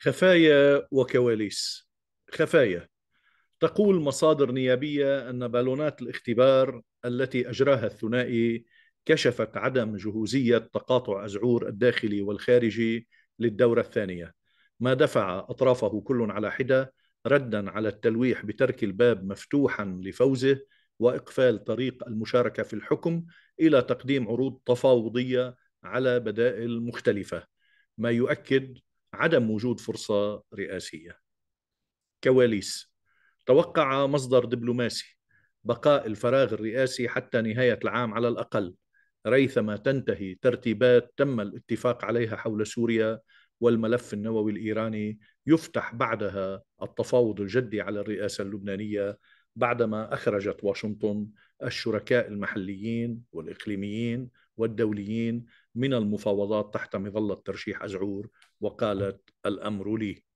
خفايا وكواليس خفايا تقول مصادر نيابيه ان بالونات الاختبار التي اجراها الثنائي كشفت عدم جهوزيه تقاطع ازعور الداخلي والخارجي للدوره الثانيه ما دفع اطرافه كل على حده ردا على التلويح بترك الباب مفتوحا لفوزه واقفال طريق المشاركه في الحكم الى تقديم عروض تفاوضيه على بدائل مختلفه ما يؤكد عدم وجود فرصة رئاسية كواليس توقع مصدر دبلوماسي بقاء الفراغ الرئاسي حتى نهاية العام على الأقل ريثما تنتهي ترتيبات تم الاتفاق عليها حول سوريا والملف النووي الإيراني يفتح بعدها التفاوض الجدي على الرئاسة اللبنانية بعدما أخرجت واشنطن الشركاء المحليين والإقليميين والدوليين من المفاوضات تحت مظلة ترشيح أزعور وقالت الأمر لي